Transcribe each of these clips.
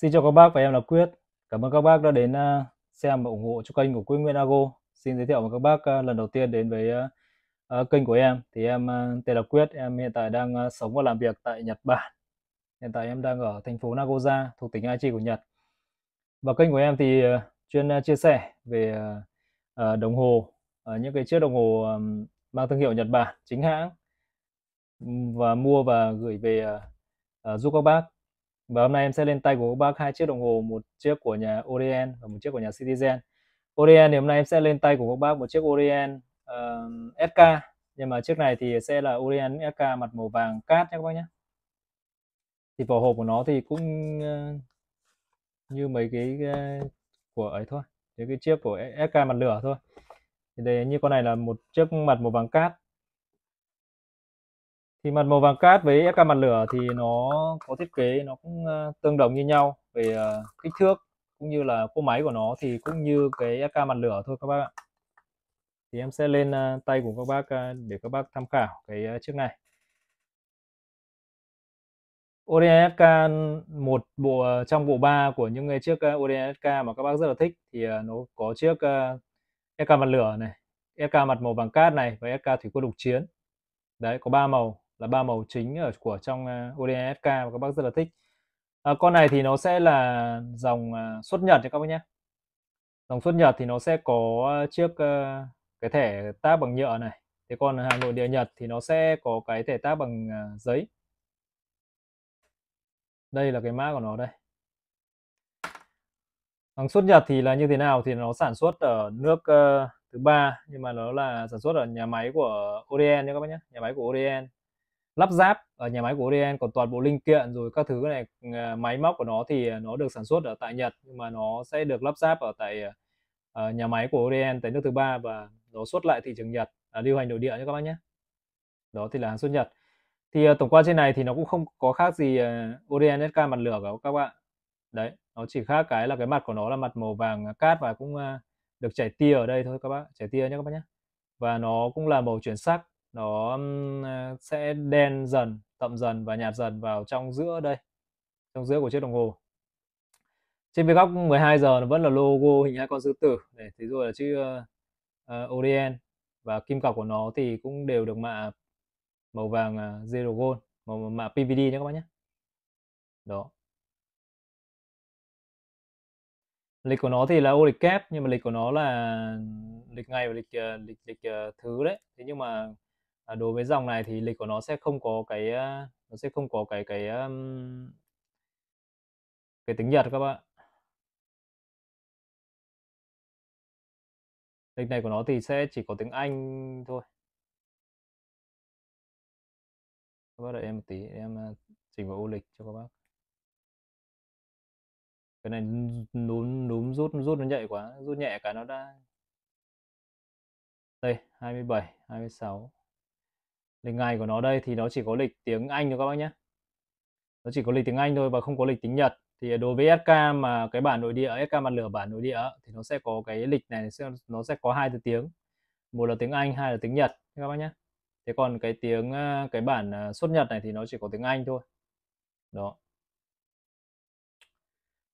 Xin chào các bác và em là Quyết. Cảm ơn các bác đã đến à, xem và ủng hộ cho kênh của Quyết Nguyễn Ago. Xin giới thiệu với các bác à, lần đầu tiên đến với à, kênh của em. Thì em tên là Quyết, em hiện tại đang sống và làm việc tại Nhật Bản. Hiện tại em đang ở thành phố Nagoya thuộc tỉnh Aichi của Nhật. Và kênh của em thì chuyên chia sẻ về đồng hồ, những cái chiếc đồng hồ mang thương hiệu Nhật Bản chính hãng và mua và gửi về giúp các bác và hôm nay em sẽ lên tay của bác hai chiếc đồng hồ, một chiếc của nhà Orient và một chiếc của nhà Citizen. Orient thì hôm nay em sẽ lên tay của các bác một chiếc Orient uh, SK nhưng mà chiếc này thì sẽ là Orient SK mặt màu vàng cát nhé các bác nhé. Thì vỏ hộp của nó thì cũng uh, như mấy cái uh, của ấy thôi, những cái chiếc của SK mặt lửa thôi. Thì đây như con này là một chiếc mặt màu vàng cát thì mặt màu vàng cát với SK mặt lửa thì nó có thiết kế nó cũng ờ, tương đồng như nhau về ờ, kích thước cũng như là cỗ máy của nó thì cũng như cái SK mặt lửa thôi các bác ạ thì em sẽ lên ờ, tay của các bác để các bác tham khảo cái chiếc này SK một bộ trong bộ ba của những cái chiếc SK mà các bác rất là thích thì nó có chiếc SK mặt lửa này, SK mặt màu vàng cát này và SK thủy quân lục chiến. Đấy có ba màu là ba màu chính ở của trong à, ODFK và các bác rất là thích à, con này thì nó sẽ là dòng à, xuất nhật cho các bác nhé dòng xuất nhật thì nó sẽ có à, chiếc cái thẻ tác bằng nhựa này thế còn hàng nội địa nhật thì nó sẽ có cái thẻ tác bằng giấy đây là cái mã của nó đây hàng xuất nhật thì là như thế nào thì nó sản xuất ở nước ờ, thứ ba nhưng mà nó là sản xuất ở nhà máy của ODN nhé các bác nhé nhà máy của ODN lắp ráp ở nhà máy của ODN còn toàn bộ linh kiện rồi các thứ này ờ, máy móc của nó thì nó được sản xuất ở tại Nhật nhưng mà nó sẽ được lắp ráp ở tại uh, nhà máy của ODN tại nước thứ ba và nó xuất lại thị trường Nhật uh, lưu hành nội địa nhé các bác nhé đó thì là hàng xuất Nhật thì uh, tổng quan trên này thì nó cũng không có khác gì uh, ODN SK mặt lửa cả các bạn đấy nó chỉ khác cái là cái mặt của nó là mặt màu vàng cát và cũng uh, được chảy tia ở đây thôi các bạn chảy tia nhé các bác nhé và nó cũng là màu chuyển sắc nó à, sẽ đen dần đậm dần và nhạt dần vào trong giữa đây trong giữa của chiếc đồng hồ trên phía góc 12 giờ nó vẫn là logo hình hai con sư tử để thế rồi là chữ uh, Orient và kim cọc của nó thì cũng đều được mạ màu vàng uh, zero gold màu mạ PVD nhé các bạn nhé đó lịch của nó thì là ô lịch kép nhưng mà lịch của nó là lịch ngày và lịch uh, lịch lịch uh, thứ đấy thế nhưng mà à, đối với dòng này thì lịch của nó sẽ không có cái à, nó sẽ không có cái cái um, cái tiếng Nhật các bạn lịch này của nó thì sẽ chỉ có tiếng Anh thôi các bác đợi em một tí em chỉnh à, vào ô lịch cho các bác cái này núm núm rút rút nó nhạy quá rút nhẹ cái nó đã đây 27 26 lịch ngày của nó đây thì nó chỉ có lịch tiếng Anh thôi các bác nhé nó chỉ có lịch tiếng Anh thôi và không có lịch tiếng Nhật thì đối với SK mà cái bản nội địa SK mặt lửa bản nội địa thì nó sẽ có cái lịch này nó sẽ có hai thứ tiếng một là tiếng Anh hai là tiếng Nhật các bác nhé thế còn cái tiếng à, cái bản xuất à, Nhật này thì nó chỉ có tiếng Anh thôi đó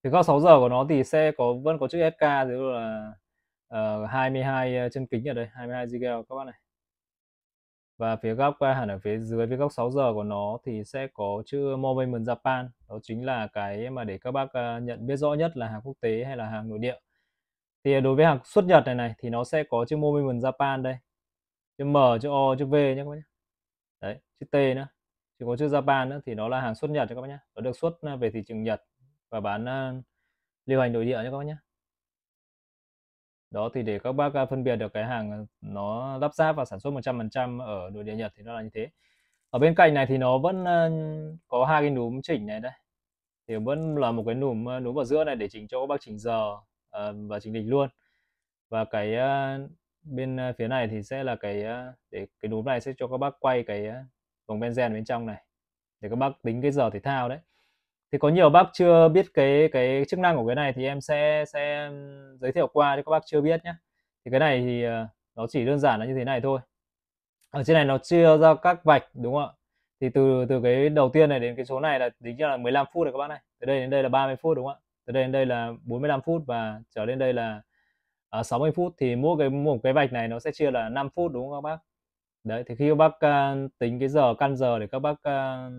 thì các 6 giờ của nó thì sẽ có vẫn có chữ SK dưới là uh, ờ, 22 à, chân kính ở đây 22 GL các bạn này và phía góc à, hẳn ở phía dưới phía góc 6 giờ của nó thì sẽ có chữ Movement Japan đó chính là cái mà để các bác à, nhận biết rõ nhất là hàng quốc tế hay là hàng nội địa thì à, đối với hàng xuất Nhật này này thì nó sẽ có chữ Movement Japan đây chữ M chữ O chữ V nhé các bác nhé đấy chữ T nữa chỉ có chữ Japan nữa thì nó là hàng xuất Nhật cho các bác nhé nó được xuất về thị trường Nhật và bán lưu hành nội địa nhé các bác nhé đó thì để các bác à, phân biệt được cái hàng à, nó lắp ráp và sản xuất 100% ở nội địa Nhật thì nó là như thế ở bên cạnh này thì nó vẫn có hai cái núm chỉnh này đây thì vẫn là một cái núm núm ở giữa này để chỉnh cho các bác chỉnh giờ ờ, và chỉnh lịch luôn và cái bên phía này thì sẽ là cái để cái núm này sẽ cho các bác quay cái vòng benzen bên trong này để các bác tính cái giờ thể thao đấy thì có nhiều bác chưa biết cái cái chức năng của cái này thì em sẽ sẽ giới thiệu qua cho các bác chưa biết nhé thì cái này thì ờ, nó chỉ đơn giản là như thế này thôi ở trên này nó chia ra các vạch đúng không ạ thì từ từ cái đầu tiên này đến cái số này là tính ra là 15 phút này các bác này từ đây đến đây là 30 phút đúng không ạ từ đây đến đây là 45 phút và trở lên đây là 60 ờ, phút thì mỗi cái một cái vạch này nó sẽ chia là 5 phút đúng không các bác đấy thì khi các bác uh, tính cái giờ căn giờ để các bác uh,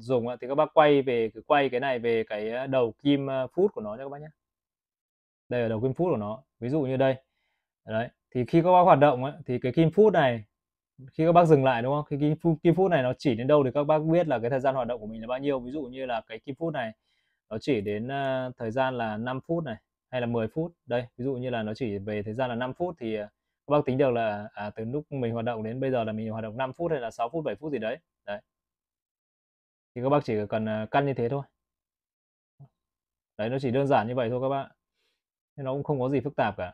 dùng thì các bác quay về cứ quay cái này về cái ờ, đầu kim phút của nó nhé các bác nhé đây là đầu kim phút của nó ví dụ như đây đấy thì khi các bác hoạt động ấy, thì cái kim phút này khi các bác dừng lại đúng không khi kim phút, kim phút này nó chỉ đến đâu thì các bác biết là cái thời gian hoạt động của mình là bao nhiêu ví dụ như là cái kim phút này nó chỉ đến uh, thời gian là 5 phút này hay là 10 phút đây ví dụ như là nó chỉ về thời gian là 5 phút thì uh, các vâng, bác tính được là à, từ lúc mình hoạt động đến bây giờ là mình hoạt động 5 phút hay là 6 phút 7 phút gì đấy đấy thì các bác chỉ cần à, căn như thế thôi đấy nó chỉ đơn giản như vậy thôi các bạn nên nó cũng không có gì phức tạp cả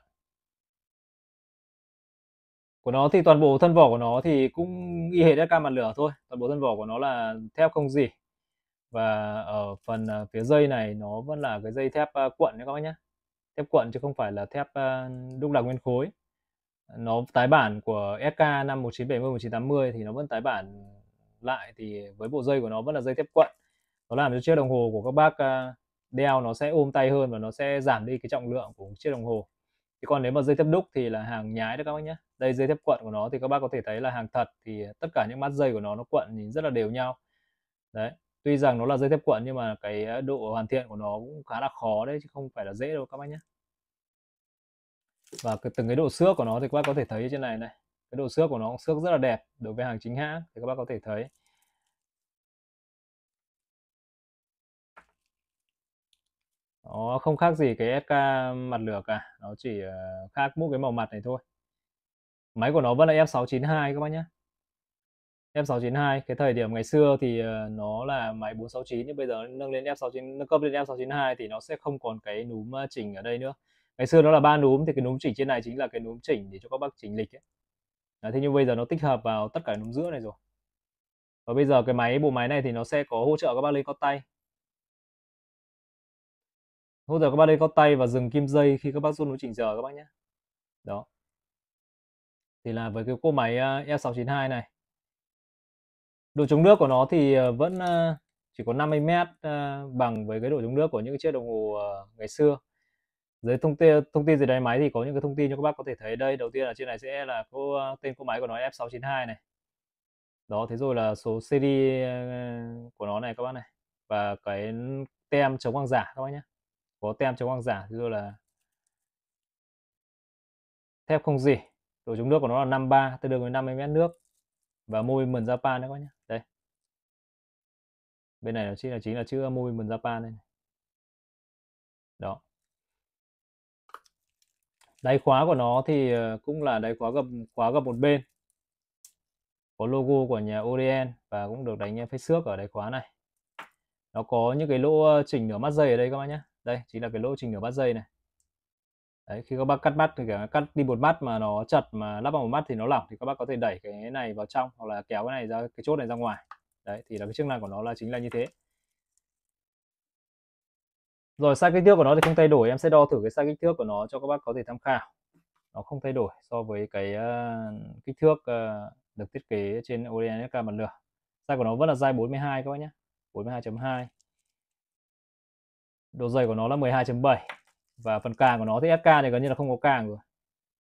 của nó thì toàn bộ thân vỏ của nó thì cũng y hệt ca mặt lửa thôi toàn bộ thân vỏ của nó là thép không gì và ở phần à, phía dây này nó vẫn là cái dây thép cuộn à, đấy các bác nhé thép cuộn chứ không phải là thép đúc đặc nguyên khối nó tái bản của SK năm 1970 1980 thì nó vẫn tái bản lại thì với bộ dây của nó vẫn là dây thép quận nó làm cho chiếc đồng hồ của các bác à, đeo nó sẽ ôm tay hơn và nó sẽ giảm đi cái trọng lượng của chiếc đồng hồ thì còn nếu mà dây thép đúc thì là hàng nhái đấy các bác nhé đây dây thép quận của nó thì các bác có thể thấy là hàng thật thì tất cả những mắt dây của nó nó quận nhìn rất là đều nhau đấy tuy rằng nó là dây thép quận nhưng mà cái à, độ hoàn thiện của nó cũng khá là khó đấy chứ không phải là dễ đâu các bác nhé và từng cái độ xước của nó thì các bác có thể thấy trên này này cái độ xước của nó cũng xước rất là đẹp đối với hàng chính hãng thì các bác có thể thấy nó không khác gì cái SK mặt lửa cả à, nó chỉ ờ, khác mỗi cái màu mặt này thôi máy của nó vẫn là F692 các bác nhé F692 cái thời điểm ngày xưa thì ờ, nó là máy 469 nhưng bây giờ nâng lên F69 nâng cấp lên F692 thì nó sẽ không còn cái núm ờ, chỉnh ở đây nữa ngày xưa nó là ba núm thì cái núm chỉnh trên này chính là cái núm chỉnh để cho các bác chỉnh lịch ấy. Đấy, thế nhưng bây giờ nó tích hợp vào tất cả núm giữa này rồi và bây giờ cái máy bộ máy này thì nó sẽ có hỗ trợ các bác lên con tay hỗ trợ các bác lên con tay và dừng kim dây khi các bác rút núm chỉnh giờ các bác nhé đó thì là với cái cô máy à, E692 này độ chống nước của nó thì à, vẫn à, chỉ có 50 mét bằng với cái độ chống nước của những chiếc đồng hồ ngày xưa dưới thông tin thông tin dưới đáy máy thì có những cái thông tin cho các bác có thể thấy đây đầu tiên là trên này sẽ là cô ờ, tên cô máy của nó F692 này đó thế rồi là số cd ờ, của nó này các bác này và cái tem chống hàng giả các bác nhé có tem chống hàng giả thế rồi là thép không gì độ chống nước của nó là 53 tương đương với 50 mét nước và movement Japan đấy các bác nhé đây bên này là chính là chính là chữ movement Japan đây này. đó đáy khóa của nó thì ờ, cũng là đáy khóa gập khóa gập một bên có logo của nhà orient và cũng được đánh phết xước ở đáy khóa này nó có những cái lỗ ờ, chỉnh nửa mắt dây ở đây các bạn nhé đây chính là cái lỗ chỉnh nửa mắt dây này Đấy, khi các bác cắt mắt thì cắt đi một mắt mà nó chật mà lắp vào một mắt thì nó lỏng thì các bác có thể đẩy cái này vào trong hoặc là kéo cái này ra cái chốt này ra ngoài đấy thì là cái chức năng của nó là chính là như thế rồi size kích thước của nó thì không thay đổi em sẽ đo thử cái size kích thước của nó cho các bác có thể tham khảo nó không thay đổi so với cái uh, kích thước uh, được thiết kế trên ODNSK mặt lửa size của nó vẫn là size 42 các bác nhé 42.2 độ dày của nó là 12.7 và phần càng của nó thì SK thì gần như là không có càng rồi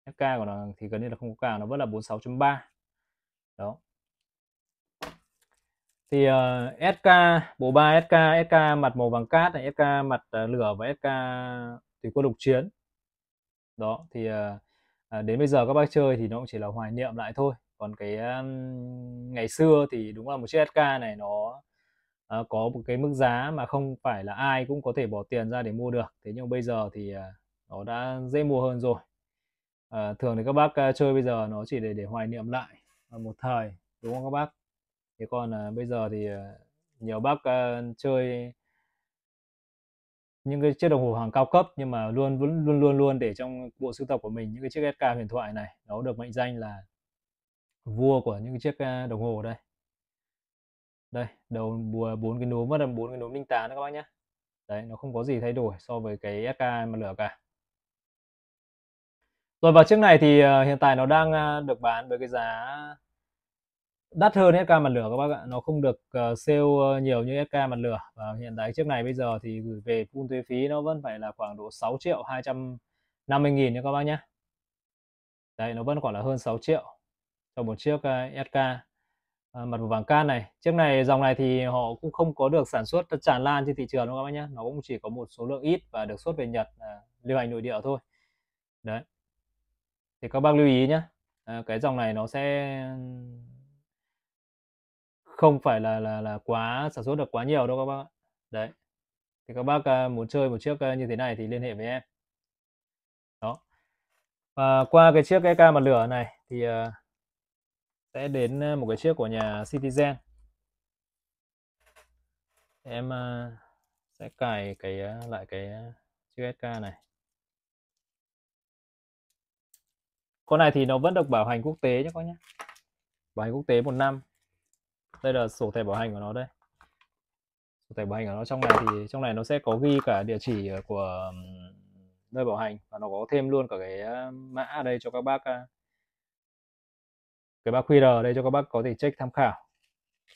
SK của nó thì gần như là không có càng nó vẫn là 46.3 đó thì uh, ờ, SK bộ ba SK SK mặt màu vàng cát này SK mặt uh, lửa và SK thủy quân lục chiến đó thì uh, đến bây giờ các bác chơi thì nó cũng chỉ là hoài niệm lại thôi còn cái um, ngày xưa thì đúng là một chiếc SK này nó uh, có một cái mức giá mà không phải là ai cũng có thể bỏ tiền ra để mua được thế nhưng bây giờ thì uh, nó đã dễ mua hơn rồi uh, thường thì các bác uh, chơi bây giờ nó chỉ để để hoài niệm lại một thời đúng không các bác thế còn à, bây giờ thì à, nhiều bác à, chơi những cái chiếc đồng hồ hàng cao cấp nhưng mà luôn vẫn luôn luôn luôn để trong bộ sưu tập của mình những cái chiếc SK huyền thoại này nó được mệnh danh là vua của những cái chiếc à, đồng hồ đây đây đầu bùa bốn cái núm vẫn là bốn cái núm linh tá đó các bác nhé đấy nó không có gì thay đổi so với cái SK mà lửa cả rồi và chiếc này thì à, hiện tại nó đang à, được bán với cái giá đắt hơn SK mặt lửa các bác ạ nó không được uh, sale ờ, nhiều như SK mặt lửa và hiện tại chiếc này bây giờ thì gửi về full thuế phí nó vẫn phải là khoảng độ 6 triệu 250 nghìn nha các bác nhé Đây nó vẫn khoảng là hơn 6 triệu cho một chiếc uh, SK uh, mặt vàng can này chiếc này dòng này thì họ cũng không có được sản xuất tràn lan trên thị trường đâu các bác nhé nó cũng chỉ có một số lượng ít và được xuất về Nhật uh, lưu hành nội địa thôi đấy thì các bác lưu ý nhé à, cái dòng này nó sẽ không phải là là là quá sản xuất được quá nhiều đâu các bác đấy thì các bác muốn chơi một chiếc như thế này thì liên hệ với em đó và qua cái chiếc ek mặt lửa này thì ờ, sẽ đến một cái chiếc của nhà Citizen em sẽ cài cái lại cái chiếc SK e này con này thì nó vẫn được bảo hành quốc tế nhé các nhé bảo hành quốc tế một năm đây là sổ thẻ bảo hành của nó đây sổ thẻ bảo hành của nó trong này thì trong này nó sẽ có ghi cả địa chỉ của nơi bảo hành và nó có thêm luôn cả cái ờ, mã ở đây cho các bác ờ, cái mã QR ở đây cho các bác có thể check tham khảo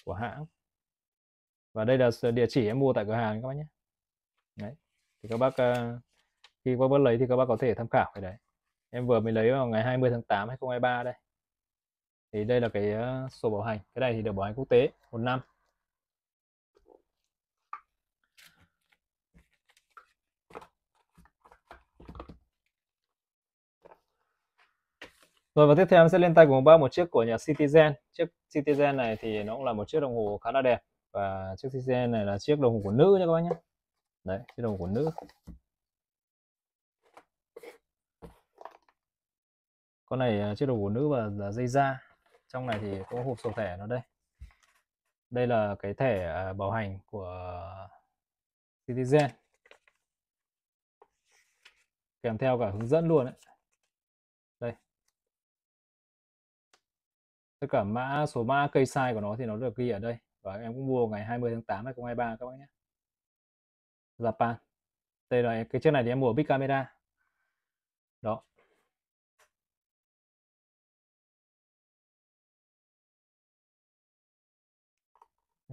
của hãng và đây là địa chỉ em mua tại cửa hàng các bác nhé đấy thì các bác ờ, khi các bác lấy thì các bác có thể tham khảo cái đấy em vừa mới lấy vào ngày 20 tháng 8 2023 đây thì đây là cái ờ, sổ bảo hành cái này thì được bảo hành quốc tế một năm Rồi và tiếp theo em sẽ lên tay của ông bác một chiếc của nhà Citizen. Chiếc Citizen này thì nó cũng là một chiếc đồng hồ khá là đẹp và chiếc Citizen này là chiếc đồng hồ của nữ nha các bác nhé. Đấy, chiếc đồng hồ của nữ. Con này ờ, chiếc đồng hồ nữ và là dây da trong này thì có hộp sổ thẻ nó đây đây là cái thẻ à, bảo hành của Citizen kèm theo cả hướng dẫn luôn đấy đây tất cả mã số mã cây size của nó thì nó được ghi ở đây và em cũng mua ngày 20 tháng 8 2023 các bác nhé Japan đây là cái chiếc này thì em mua Big Camera đó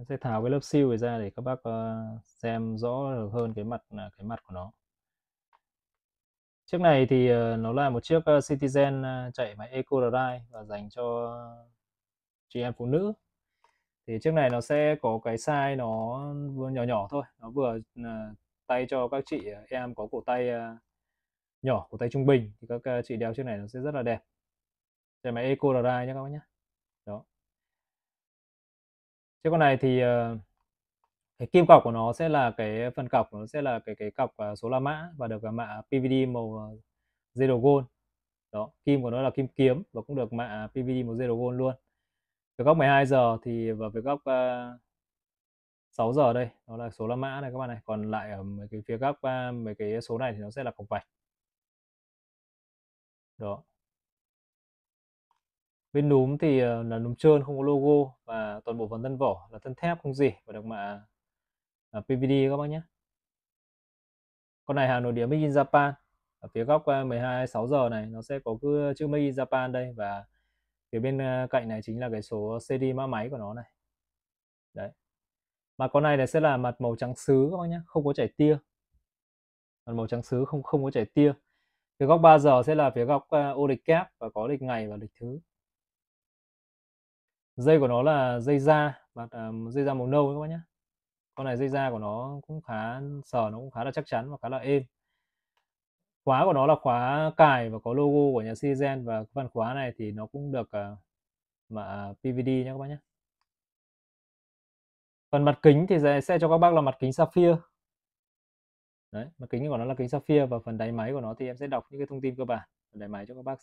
em sẽ tháo cái lớp siêu này ra để các bác ờ, xem rõ được hơn cái mặt à, cái mặt của nó chiếc này thì ờ, nó là một chiếc ờ, Citizen chạy máy Eco Drive và dành cho chị em phụ nữ thì chiếc này nó sẽ có cái size nó vừa nhỏ nhỏ thôi nó vừa tay cho các chị em có cổ tay nhỏ cổ tay trung bình thì các chị đeo chiếc này nó sẽ rất là đẹp chạy máy Eco Drive nhé các bác nhé chứ con này thì ờ, cái kim cọc của nó sẽ là cái phần cọc của nó sẽ là cái cái cọc à, số la mã và được uh, à, mạ PVD màu ờ, zero gold đó kim của nó là kim kiếm và cũng được mạ PVD màu zero gold luôn với góc 12 giờ thì và với góc à, uh, 6 giờ đây nó là số la mã này các bạn này còn lại ở mấy cái phía góc mấy cái số này thì nó sẽ là cọc vạch đó bên núm thì ờ, là núm trơn không có logo và toàn bộ phần thân vỏ là thân thép không gì và được mạ à, PVD các bác nhé con này hàng nội địa made in Japan ở phía góc 12 ờ, 6 giờ này nó sẽ có chữ made in Japan đây và phía bên ờ, cạnh này chính là cái số CD mã máy của nó này đấy mà con này là sẽ là mặt màu trắng sứ các bác nhé không có chảy tia mặt màu trắng sứ không không có chảy tia phía góc 3 giờ sẽ là phía góc ô lịch kép và có lịch ngày và lịch thứ dây của nó là dây da và uh, à, dây da màu nâu các bác nhé con này dây da của nó cũng khá sờ nó cũng khá là chắc chắn và khá là êm khóa của nó là khóa cài và có logo của nhà Citizen và phần khóa này thì nó cũng được uh, mà à, PVD nhé các bác nhé phần mặt kính thì sẽ cho các bác là mặt kính sapphire đấy mặt kính của nó là kính sapphire và phần đáy máy của nó thì em sẽ đọc những cái thông tin cơ bản đáy máy cho các bác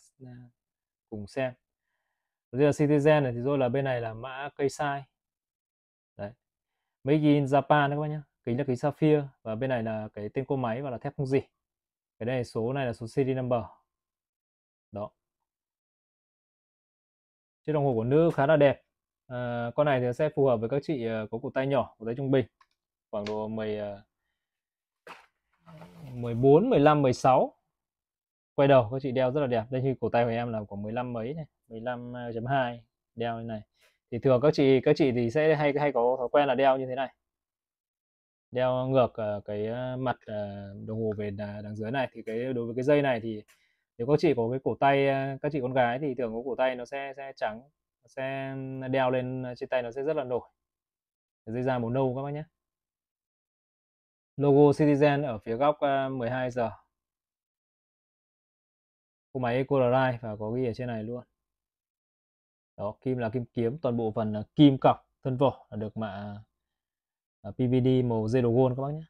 cùng xem bây giờ Citizen này thì rồi là bên này là mã cây sai đấy Made in Japan các bác nhá kính là kính sapphire và bên này là cái tên cô máy và là thép không gì cái này số này là số serial number đó chiếc đồng hồ của nữ khá là đẹp à, con này thì sẽ phù hợp với các chị à, có cổ tay nhỏ cổ tay trung bình khoảng độ 10 14 15 16 quay đầu các chị đeo rất là đẹp đây như cổ tay của em là khoảng 15 mấy này 15.2 à, đeo như này thì thường các chị các chị thì sẽ hay hay có thói quen là đeo như thế này đeo ngược ờ, cái ờ, mặt ờ, đồng hồ về đằng dưới này thì cái đối với cái dây này thì nếu các chị có cái cổ tay các chị con gái thì thường có cổ tay nó sẽ sẽ trắng nó sẽ đeo lên trên tay nó sẽ rất là nổi dây da màu nâu các bác nhé logo Citizen ở phía góc 12 giờ cô máy Coloride và có ghi ở trên này luôn đó kim là kim kiếm toàn bộ phần kim cọc thân vỏ là được mạ à, PVD màu zero gold các bác nhé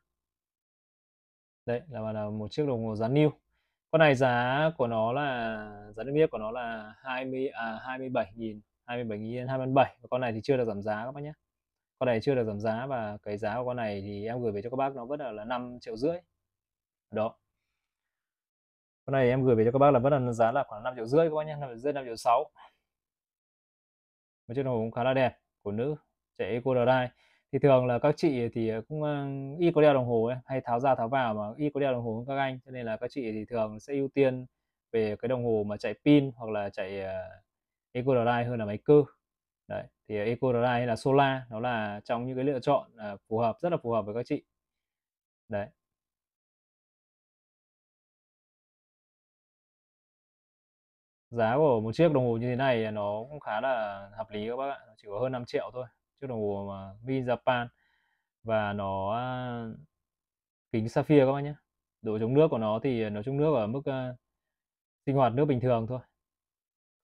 đây là, là một chiếc đồng hồ giá new con này giá của nó là giá niêm yết của nó là 20 à 27.000 27.000 27 và con này thì chưa được giảm giá các bác nhé con này chưa được giảm giá và cái giá của con này thì em gửi về cho các bác nó vẫn là, là 5 triệu rưỡi đó con này em gửi về cho các bác là vẫn là giá là khoảng 5 triệu rưỡi các bác nhé 5 triệu rưỡi 5 triệu 6 một chiếc đồng hồ cũng khá là đẹp của nữ chạy Eco Drive thì thường là các chị thì cũng ít có đeo đồng hồ ấy, hay tháo ra tháo vào mà ít có đeo đồng hồ các anh cho nên là các chị thì thường sẽ ưu tiên về cái đồng hồ mà chạy pin hoặc là chạy ờ, Eco Drive hơn là máy cơ đấy thì Eco Drive hay là Solar nó là trong những cái lựa chọn à, phù hợp rất là phù hợp với các chị đấy giá của một chiếc đồng hồ như thế này nó cũng khá là hợp lý các bác ạ nó chỉ có hơn 5 triệu thôi chiếc đồng hồ mà Mi Japan và nó à, kính sapphire các bác nhé độ chống nước của nó thì nó chống nước ở mức uh, sinh hoạt nước bình thường thôi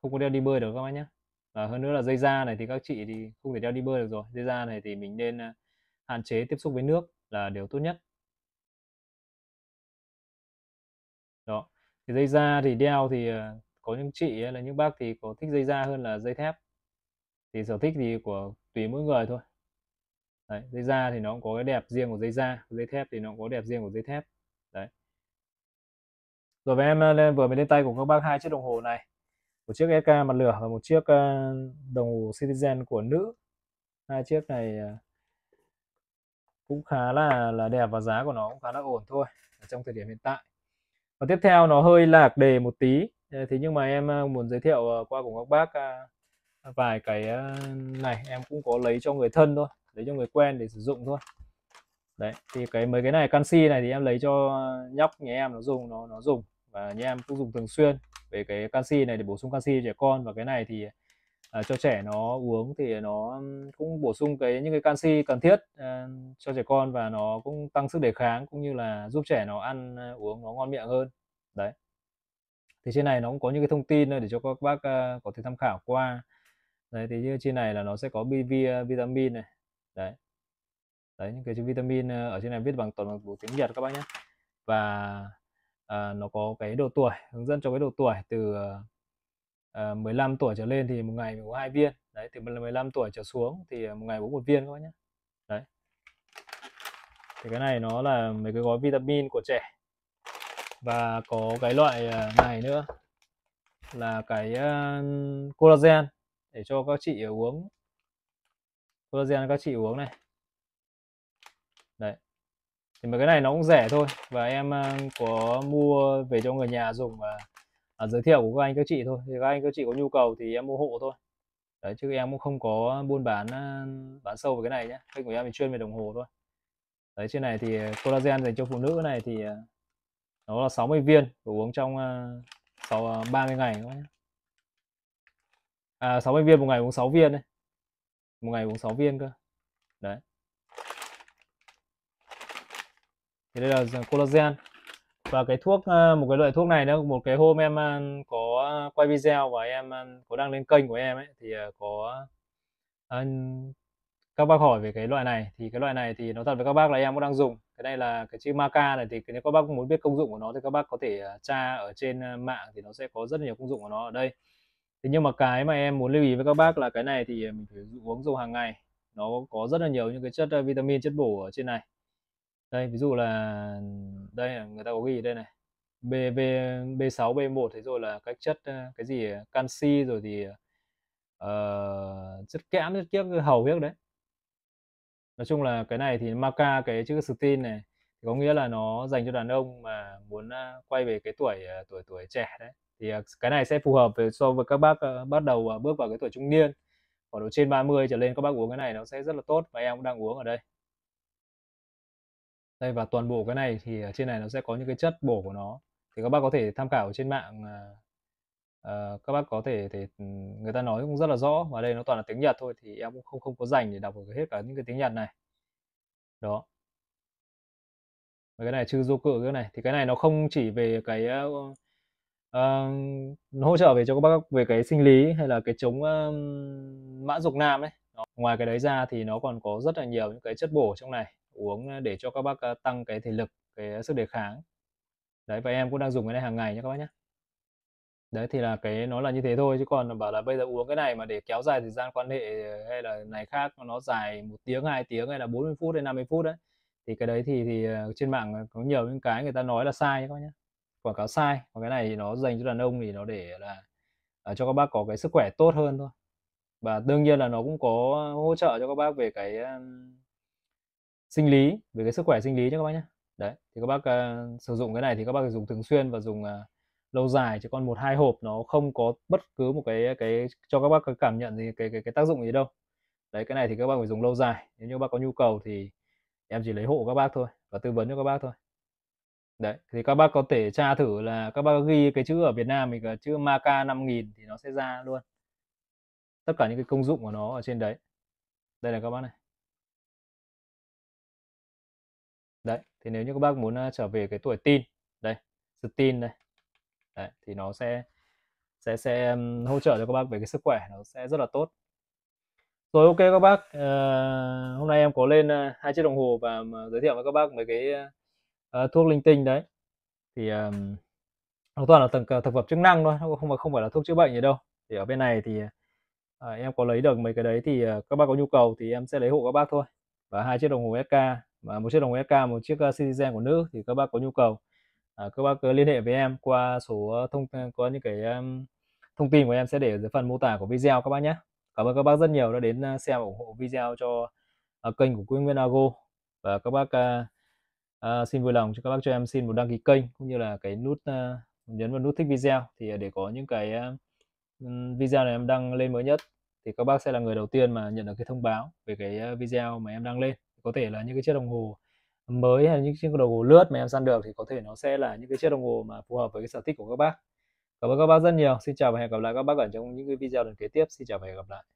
không có đeo đi bơi được các bác nhé và hơn nữa là dây da này thì các chị thì không thể đeo đi bơi được rồi dây da này thì mình nên à, hạn chế tiếp xúc với nước là điều tốt nhất đó thì dây da thì đeo thì có những chị hay là những bác thì có thích dây da hơn là dây thép thì sở thích thì của tùy mỗi người thôi đấy, dây da thì nó cũng có cái đẹp riêng của dây da dây thép thì nó cũng có đẹp riêng của dây thép đấy rồi em ờ, lên vừa mới lên tay của các bác hai chiếc đồng hồ này một chiếc SK mặt lửa và một chiếc ờ, đồng hồ Citizen của nữ hai chiếc này ờ, cũng khá là là đẹp và giá của nó cũng khá là ổn thôi trong thời điểm hiện tại và tiếp theo nó hơi lạc đề một tí thì nhưng mà em ờ, muốn giới thiệu ờ, qua cùng các bác ờ, vài cái này em cũng có lấy cho người thân thôi lấy cho người quen để sử dụng thôi đấy thì cái mấy cái này canxi này thì em lấy cho nhóc nhà em nó dùng nó nó dùng và nhà em cũng dùng thường xuyên về cái canxi này để bổ sung canxi cho trẻ con và cái này thì à, cho trẻ nó uống thì nó cũng bổ sung cái những cái canxi cần thiết à, cho trẻ con và nó cũng tăng sức đề kháng cũng như là giúp trẻ nó ăn uống nó ngon miệng hơn đấy thì trên này nó cũng có những cái thông tin để cho các bác ờ, có thể tham khảo qua đấy thì như trên này là nó sẽ có BV, uh, ờ, vitamin này đấy đấy những cái chữ vitamin ờ, ở trên này viết bằng toàn bằng tiếng Nhật các bác nhé và uh, nó có cái độ tuổi hướng dẫn cho cái độ tuổi từ uh, 15 tuổi trở lên thì một ngày mình có hai viên đấy từ 15 tuổi trở xuống thì một ngày uống một viên các bác nhé đấy thì cái này nó là mấy cái gói vitamin của trẻ và có cái loại ờ, này nữa là cái ờ, collagen để cho các chị uống collagen các chị uống này đấy thì mà cái này nó cũng rẻ thôi và em ờ, có mua về cho người nhà dùng và à, giới thiệu của các anh các chị thôi thì các anh các chị có nhu cầu thì em mua hộ thôi đấy chứ em cũng không có buôn bán bán sâu về cái này nhé kênh của em thì chuyên về đồng hồ thôi đấy trên này thì collagen dành cho phụ nữ này thì đó là 60 viên phải uống trong uh, 6, uh, 30 ngày các nhé à 60 viên một ngày uống 6 viên đấy một ngày uống 6 viên cơ đấy thì đây là collagen và cái thuốc ờ, một cái loại thuốc này nữa một cái hôm em ờ, có quay video và em ờ, có đăng lên kênh của em ấy thì có các bác hỏi về cái loại này thì cái loại này thì nó thật với các bác là em cũng đang dùng cái này là cái chữ maca này thì nếu các bác muốn biết công dụng của nó thì các bác có thể à, tra ở trên à, mạng thì nó sẽ có rất nhiều công dụng của nó ở đây thế nhưng mà cái mà em muốn lưu ý với các bác là cái này thì à, mình phải uống dùng hàng ngày nó có rất là nhiều những cái chất vitamin chất bổ ở trên này đây ví dụ là đây người ta có ghi đây này b B6 b B1 thế rồi là các chất cái gì canxi rồi thì uh, chất kẽm chất kiếc hầu hết đấy nói chung là cái này thì maca cái chữ Stin này thì có nghĩa là nó dành cho đàn ông mà muốn quay về cái tuổi ờ, tuổi tuổi trẻ đấy thì ờ, cái này sẽ phù hợp với so với các bác ờ, bắt đầu bước vào cái tuổi trung niên khoảng độ trên 30 trở lên các bác uống cái này nó sẽ rất là tốt và em cũng đang uống ở đây đây và toàn bộ cái này thì trên này nó sẽ có những cái chất bổ của nó thì các bác có thể tham khảo trên mạng Ờ, các bác có thể thì người ta nói cũng rất là rõ và đây nó toàn là tiếng Nhật thôi thì em cũng không không có dành để đọc hết cả những cái tiếng Nhật này đó và cái này chữ du cự cái này thì cái này nó không chỉ về cái uh, ờ, nó ờ, hỗ trợ về cho các bác về cái sinh lý hay là cái chống uh, mã dục nam ấy đó. ngoài cái đấy ra thì nó còn có rất là nhiều những cái chất bổ trong này uống để cho các bác tăng cái thể lực cái sức đề kháng đấy và em cũng đang dùng cái này hàng ngày nha các bác nhé đấy thì là cái nó là như thế thôi chứ còn bảo là bây giờ uống cái này mà để kéo dài thời gian quan hệ hay là này khác nó dài một tiếng hai tiếng hay là 40 phút hay 50 phút đấy thì cái đấy thì thì ờ, trên mạng có nhiều những cái người ta nói là sai các bác nhé quảng cáo sai còn cái này thì nó dành cho đàn ông thì nó để là à, cho các bác có cái sức khỏe tốt hơn thôi và đương nhiên là nó cũng có hỗ trợ cho các bác về cái um, sinh lý về cái sức khỏe sinh lý cho các bác nhé đấy thì các bác uh, sử dụng cái này thì các bác dùng thường xuyên và dùng uh, lâu dài chứ còn một hai hộp nó không có bất cứ một cái cái cho các bác cái cảm nhận gì cái cái cái tác dụng gì đâu đấy cái này thì các bác phải dùng lâu dài nếu như các bác có nhu cầu thì em chỉ lấy hộ các bác thôi và tư vấn cho các bác thôi đấy thì các bác có thể tra thử là các bác ghi cái chữ ở Việt Nam mình là chữ Maca 5000 thì nó sẽ ra luôn tất cả những cái công dụng của nó ở trên đấy đây là các bác này đấy thì nếu như các bác muốn à, trở về cái tuổi tin đây tin đây đấy thì nó sẽ sẽ sẽ hỗ trợ cho các bác về cái sức khỏe nó sẽ rất là tốt rồi ok các bác à, hôm nay em có lên ờ, hai chiếc đồng hồ và giới thiệu với các bác mấy cái uh, thuốc linh tinh đấy thì um, nó toàn là tầng thực phẩm chức năng thôi không phải không phải là thuốc chữa bệnh gì đâu thì ở bên này thì à, em có lấy được mấy cái đấy thì à, các bác có nhu cầu thì em sẽ lấy hộ các bác thôi và hai chiếc đồng hồ SK và một chiếc đồng hồ SK một chiếc uh, Citizen của nữ thì các bác có nhu cầu à, các bác cứ liên hệ với em qua số ờ, thông ờ, có những cái um, thông tin của em sẽ để ở dưới phần mô tả của video các bác nhé cảm ơn các bác rất nhiều đã đến ờ, xem ủng hộ video cho uh, kênh của quý Nguyên Ago và các bác uh, uh, xin vui lòng cho các bác cho em xin một đăng ký kênh cũng như là cái nút uh, nhấn vào nút thích video thì để có những cái uh, video này em đăng lên mới nhất thì các bác sẽ là người đầu tiên mà nhận được cái thông báo về cái video mà em đăng lên có thể là những cái chiếc đồng hồ mới hay những chiếc đồng hồ lướt mà em săn được thì có thể nó sẽ là những cái chiếc đồng hồ mà phù hợp với cái sở thích của các bác cảm ơn các bác rất nhiều xin chào và hẹn gặp lại các bác ở trong những cái video lần kế tiếp xin chào và hẹn gặp lại